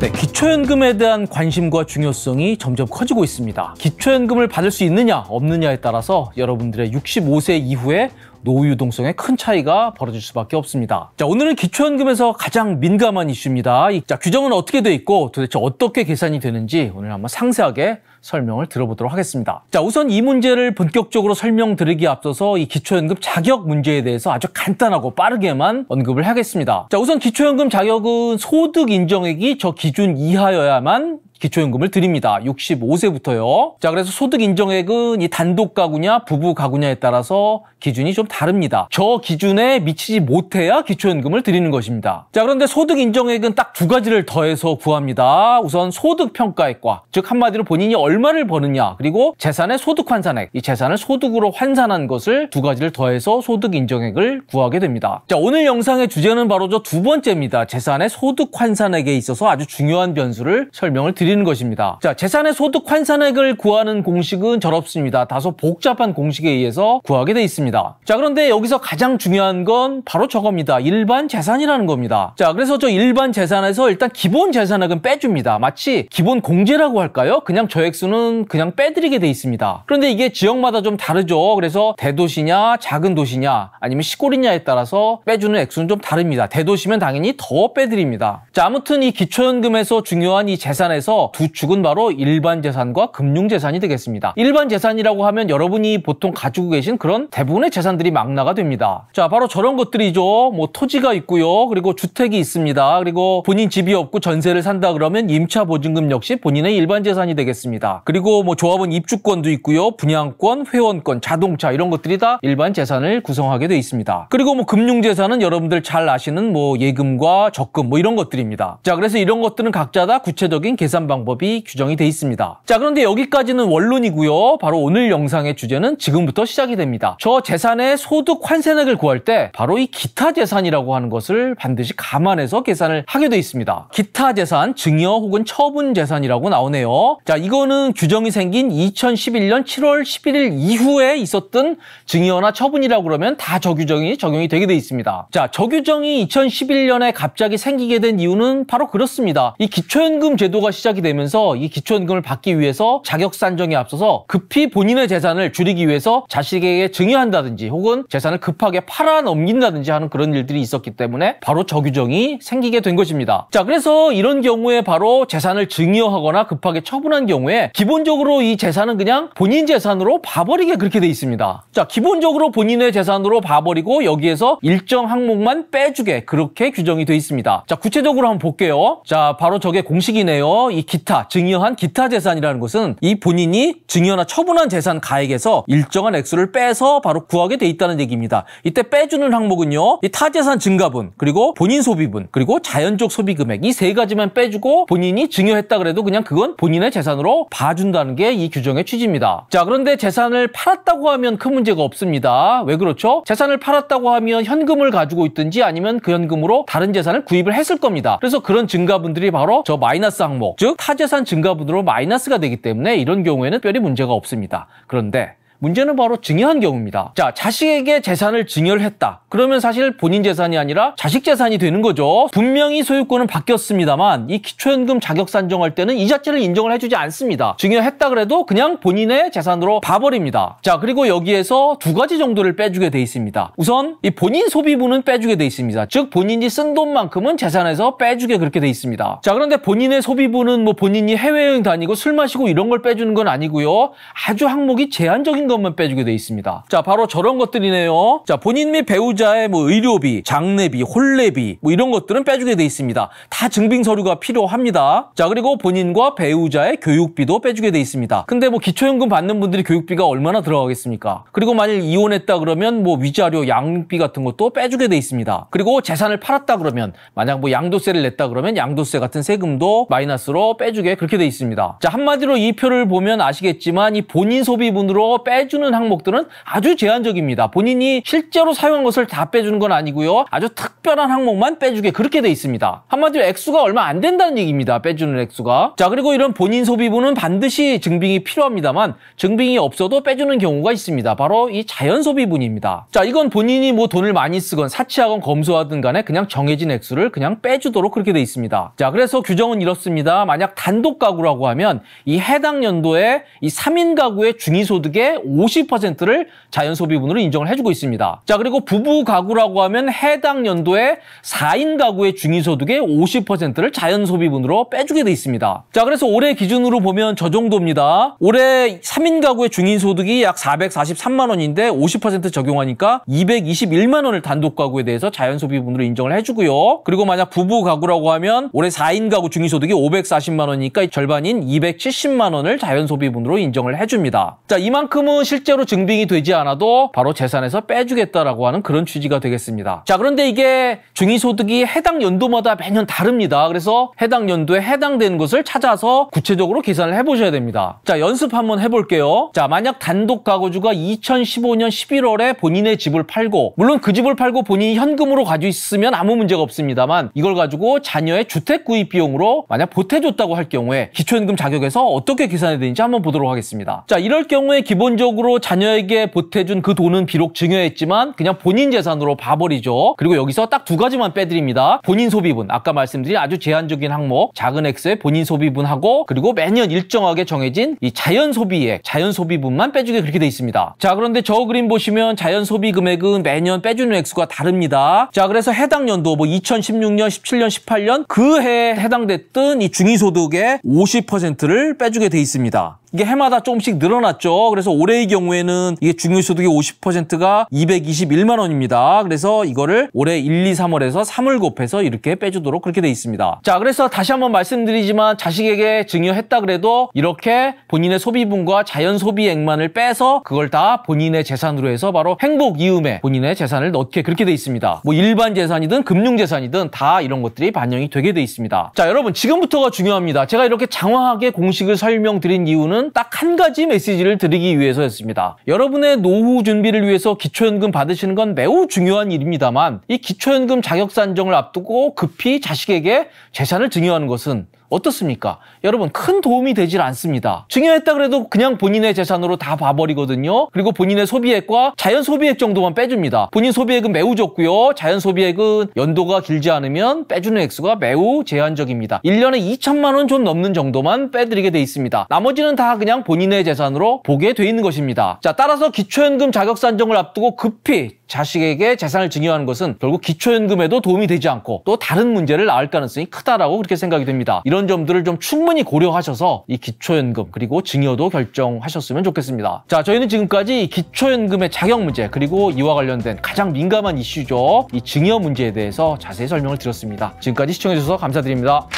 네, 기초연금에 대한 관심과 중요성이 점점 커지고 있습니다. 기초연금을 받을 수 있느냐 없느냐에 따라서 여러분들의 65세 이후에 노후 유동성에 큰 차이가 벌어질 수밖에 없습니다. 자, 오늘은 기초연금에서 가장 민감한 이슈입니다. 이, 자, 규정은 어떻게 돼 있고 도대체 어떻게 계산이 되는지 오늘 한번 상세하게 설명을 들어보도록 하겠습니다. 자, 우선 이 문제를 본격적으로 설명드리기 앞서서 이 기초연금 자격 문제에 대해서 아주 간단하고 빠르게만 언급을 하겠습니다. 자, 우선 기초연금 자격은 소득 인정액이 저 기준 이하여야만 기초연금을 드립니다. 65세부터요. 자, 그래서 소득 인정액은 이 단독 가구냐 부부 가구냐에 따라서 기준이 좀 다릅니다. 저 기준에 미치지 못해야 기초연금을 드리는 것입니다. 자, 그런데 소득 인정액은 딱 두 가지를 더해서 구합니다. 우선 소득 평가액과 즉 한마디로 본인이 얼마를 버느냐 그리고 재산의 소득 환산액 이 재산을 소득으로 환산한 것을 두 가지를 더해서 소득 인정액을 구하게 됩니다. 자, 오늘 영상의 주제는 바로 저 두 번째입니다. 재산의 소득 환산액에 있어서 아주 중요한 변수를 설명을 드립니다. 드리는 것입니다. 자, 재산의 소득 환산액을 구하는 공식은 저없습니다 다소 복잡한 공식에 의해서 구하게 돼 있습니다. 자, 그런데 여기서 가장 중요한 건 바로 저겁니다. 일반 재산이라는 겁니다. 자, 그래서 저 일반 재산에서 일단 기본 재산액은 빼줍니다. 마치 기본 공제라고 할까요? 그냥 저 액수는 그냥 빼드리게 돼 있습니다. 그런데 이게 지역마다 좀 다르죠. 그래서 대도시냐, 작은 도시냐, 아니면 시골이냐에 따라서 빼주는 액수는 좀 다릅니다. 대도시면 당연히 더 빼드립니다. 자, 아무튼 이 기초연금에서 중요한 이 재산에서 두 축은 바로 일반 재산과 금융 재산이 되겠습니다. 일반 재산이라고 하면 여러분이 보통 가지고 계신 그런 대부분의 재산들이 망나가 됩니다. 자, 바로 저런 것들이죠. 뭐 토지가 있고요. 그리고 주택이 있습니다. 그리고 본인 집이 없고 전세를 산다 그러면 임차 보증금 역시 본인의 일반 재산이 되겠습니다. 그리고 뭐 조합은 입주권도 있고요. 분양권, 회원권, 자동차 이런 것들이 다 일반 재산을 구성하게 되어 있습니다. 그리고 뭐 금융 재산은 여러분들 잘 아시는 뭐 예금과 적금 뭐 이런 것들입니다. 자, 그래서 이런 것들은 각자 다 구체적인 계산 방법이 규정이 돼 있습니다. 자 그런데 여기까지는 원론이고요. 바로 오늘 영상의 주제는 지금부터 시작이 됩니다. 저 재산의 소득 환세액을 구할 때 바로 이 기타 재산이라고 하는 것을 반드시 감안해서 계산을 하게 돼 있습니다. 기타 재산, 증여 혹은 처분 재산이라고 나오네요. 자 이거는 규정이 생긴 2011년 7월 11일 이후에 있었던 증여나 처분이라고 그러면 다 저 규정이 적용이 되게 돼 있습니다. 자저 규정이 2011년에 갑자기 생기게 된 이유는 바로 그렇습니다. 이 기초연금 제도가 시작이 시작이 되면서 이 기초연금을 받기 위해서 자격산정에 앞서서 급히 본인의 재산을 줄이기 위해서 자식에게 증여한다든지 혹은 재산을 급하게 팔아넘긴다든지 하는 그런 일들이 있었기 때문에 바로 저규정이 생기게 된 것입니다. 자 그래서 이런 경우에 바로 재산을 증여하거나 급하게 처분한 경우에 기본적으로 이 재산은 그냥 본인 재산으로 봐버리게 그렇게 돼 있습니다. 자 기본적으로 본인의 재산으로 봐버리고 여기에서 일정 항목만 빼주게 그렇게 규정이 돼 있습니다. 자 구체적으로 한번 볼게요. 자 바로 저게 공식이네요. 이 기타, 증여한 기타 재산이라는 것은 이 본인이 증여나 처분한 재산 가액에서 일정한 액수를 빼서 바로 구하게 돼 있다는 얘기입니다. 이때 빼주는 항목은요. 이 타재산 증가분, 그리고 본인 소비분, 그리고 자연적 소비 금액 이 세 가지만 빼주고 본인이 증여했다 그래도 그냥 그건 본인의 재산으로 봐준다는 게 이 규정의 취지입니다. 자, 그런데 재산을 팔았다고 하면 큰 문제가 없습니다. 왜 그렇죠? 재산을 팔았다고 하면 현금을 가지고 있든지 아니면 그 현금으로 다른 재산을 구입을 했을 겁니다. 그래서 그런 증가분들이 바로 저 마이너스 항목, 즉즉 타재산 증가분으로 마이너스가 되기 때문에 이런 경우에는 별히 문제가 없습니다. 그런데 문제는 바로 증여한 경우입니다. 자, 자식에게 재산을 증여했다. 를 그러면 사실 본인 재산이 아니라 자식 재산이 되는 거죠. 분명히 소유권은 바뀌었습니다만 이 기초연금 자격 산정할 때는 이 자체를 인정을 해주지 않습니다. 증여했다 그래도 그냥 본인의 재산으로 봐버립니다. 자, 그리고 여기에서 두 가지 정도를 빼주게 돼 있습니다. 우선 이 본인 소비분은 빼주게 돼 있습니다. 즉 본인이 쓴 돈만큼은 재산에서 빼주게 그렇게 돼 있습니다. 자, 그런데 본인의 소비분은 뭐 본인이 해외여행 다니고 술 마시고 이런 걸 빼주는 건 아니고요. 아주 항목이 제한적인 것만 빼주게 돼 있습니다. 자, 바로 저런 것들이네요. 자, 본인 및 배우자의 뭐 의료비, 장례비, 혼례비 뭐 이런 것들은 빼주게 돼 있습니다. 다 증빙 서류가 필요합니다. 자, 그리고 본인과 배우자의 교육비도 빼주게 돼 있습니다. 근데 뭐 기초연금 받는 분들이 교육비가 얼마나 들어가겠습니까? 그리고 만일 이혼했다 그러면 뭐 위자료, 양육비 같은 것도 빼주게 돼 있습니다. 그리고 재산을 팔았다 그러면 만약 뭐 양도세를 냈다 그러면 양도세 같은 세금도 마이너스로 빼주게 그렇게 돼 있습니다. 자, 한마디로 이 표를 보면 아시겠지만 이 본인 소비분으로 빼 빼주는 항목들은 아주 제한적입니다. 본인이 실제로 사용한 것을 다 빼주는 건 아니고요. 아주 특별한 항목만 빼주게 그렇게 돼 있습니다. 한마디로 액수가 얼마 안 된다는 얘기입니다. 빼주는 액수가. 자 그리고 이런 본인 소비분은 반드시 증빙이 필요합니다만 증빙이 없어도 빼주는 경우가 있습니다. 바로 이 자연 소비분입니다. 자 이건 본인이 뭐 돈을 많이 쓰건 사치하건 검소하든 간에 그냥 정해진 액수를 그냥 빼주도록 그렇게 돼 있습니다. 자 그래서 규정은 이렇습니다. 만약 단독 가구라고 하면 이 해당 연도에 이 3인 가구의 중위소득의 50%를 자연 소비분으로 인정을 해주고 있습니다. 자, 그리고 부부 가구라고 하면 해당 연도에 4인 가구의 중위소득의 50%를 자연 소비분으로 빼주게 돼 있습니다. 자, 그래서 올해 기준으로 보면 저 정도입니다. 올해 3인 가구의 중위소득이 약 443만 원인데 50% 적용하니까 221만 원을 단독 가구에 대해서 자연 소비분으로 인정을 해주고요. 그리고 만약 부부 가구라고 하면 올해 4인 가구 중위소득이 540만 원이니까 절반인 270만 원을 자연 소비분으로 인정을 해줍니다. 자, 이만큼은 세금은 실제로 증빙이 되지 않아도 바로 재산에서 빼주겠다라고 하는 그런 취지가 되겠습니다. 자, 그런데 이게 중위소득이 해당 연도마다 매년 다릅니다. 그래서 해당 연도에 해당되는 것을 찾아서 구체적으로 계산을 해보셔야 됩니다. 자, 연습 한번 해볼게요. 자, 만약 단독 가구주가 2015년 11월에 본인의 집을 팔고 물론 그 집을 팔고 본인이 현금으로 가지고 있으면 아무 문제가 없습니다만 이걸 가지고 자녀의 주택 구입 비용으로 만약 보태줬다고 할 경우에 기초연금 자격에서 어떻게 계산해야 되는지 한번 보도록 하겠습니다. 자, 이럴 경우에 기본적으로 개인적으로 자녀에게 보태준 그 돈은 비록 증여했지만 그냥 본인 재산으로 봐버리죠. 그리고 여기서 딱 두 가지만 빼드립니다. 본인 소비분, 아까 말씀드린 아주 제한적인 항목, 작은 액수의 본인 소비분하고 그리고 매년 일정하게 정해진 이 자연 소비액, 자연 소비분만 빼주게 그렇게 돼 있습니다. 자, 그런데 저 그림 보시면 자연 소비 금액은 매년 빼주는 액수가 다릅니다. 자, 그래서 해당 연도 뭐 2016년, 17년, 18년 그 해에 해당됐던 이 중위소득의 50%를 빼주게 돼 있습니다. 이게 해마다 조금씩 늘어났죠. 그래서 올해의 경우에는 이게 중위소득의 50%가 221만 원입니다. 그래서 이거를 올해 1, 2, 3월에서 3월 곱해서 이렇게 빼주도록 그렇게 돼 있습니다. 자, 그래서 다시 한번 말씀드리지만 자식에게 증여했다 그래도 이렇게 본인의 소비분과 자연 소비액만을 빼서 그걸 다 본인의 재산으로 해서 바로 행복 이음에 본인의 재산을 넣게 그렇게 돼 있습니다. 뭐 일반 재산이든 금융 재산이든 다 이런 것들이 반영이 되게 돼 있습니다. 자, 여러분 지금부터가 중요합니다. 제가 이렇게 장황하게 공식을 설명드린 이유는 저는 딱한 가지 메시지를 드리기 위해서였습니다. 여러분의 노후 준비를 위해서 기초연금 받으시는 건 매우 중요한 일입니다만 이 기초연금 자격산정을 앞두고 급히 자식에게 재산을 증여하는 것은 어떻습니까? 여러분 큰 도움이 되질 않습니다. 증여했다 그래도 그냥 본인의 재산으로 다 봐버리거든요. 그리고 본인의 소비액과 자연 소비액 정도만 빼줍니다. 본인 소비액은 매우 적고요. 자연 소비액은 연도가 길지 않으면 빼주는 액수가 매우 제한적입니다. 1년에 2천만 원 좀 넘는 정도만 빼드리게 돼 있습니다. 나머지는 다 그냥 본인의 재산으로 보게 돼 있는 것입니다. 자 따라서 기초연금 자격산정을 앞두고 급히 자식에게 재산을 증여하는 것은 결국 기초연금에도 도움이 되지 않고 또 다른 문제를 낳을 가능성이 크다라고 그렇게 생각이 됩니다. 이런 점들을 좀 충분히 고려하셔서 이 기초연금 그리고 증여도 결정하셨으면 좋겠습니다. 자, 저희는 지금까지 기초연금의 자격 문제 그리고 이와 관련된 가장 민감한 이슈죠. 이 증여 문제에 대해서 자세히 설명을 드렸습니다. 지금까지 시청해주셔서 감사드립니다.